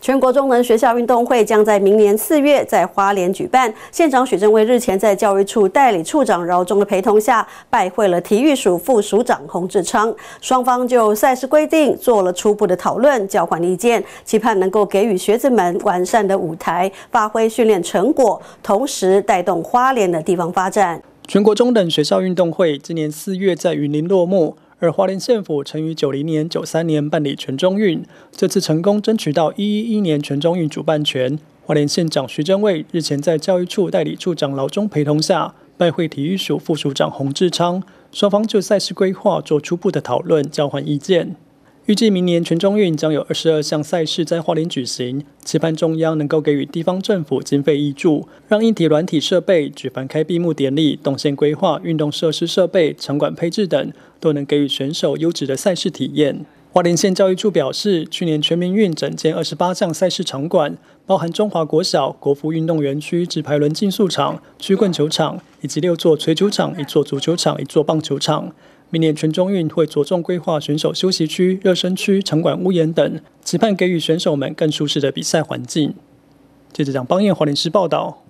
全国中等学校运动会将在明年四月在花莲举办。县长许正威日前在教育处代理处长饶忠的陪同下，拜会了体育署副署长洪志昌，双方就赛事规定做了初步的讨论、交换意见，期盼能够给予学子们完善的舞台，发挥训练成果，同时带动花莲的地方发展。全国中等学校运动会今年四月在云林落幕。而花莲县府曾于九零年、九三年办理全中运，这次成功争取到一一一年全中运主办权。花莲县长徐贞伟日前在教育处代理处长劳中陪同下，拜会体育署副署长洪志昌，双方就赛事规划做初步的讨论，交换意见。预计明年全中运将有二十二项赛事在花莲举行，期盼中央能够给予地方政府经费益助，让硬体软体设备、举办开闭幕典礼、动线规划、运动设施设备、场馆配置等，都能给予选手优质的赛事体验。花莲县教育处表示，去年全民运整建二十八项赛事场馆，包含中华国小、国服运动园区、直排轮竞速场、曲棍球场以及六座槌球场、一座足球场、一座棒球场。明年全中运会着重规划选手休息区、热身区、场馆屋檐等，期盼给予选手们更舒适的比赛环境。记者张邦彦，华林师报道。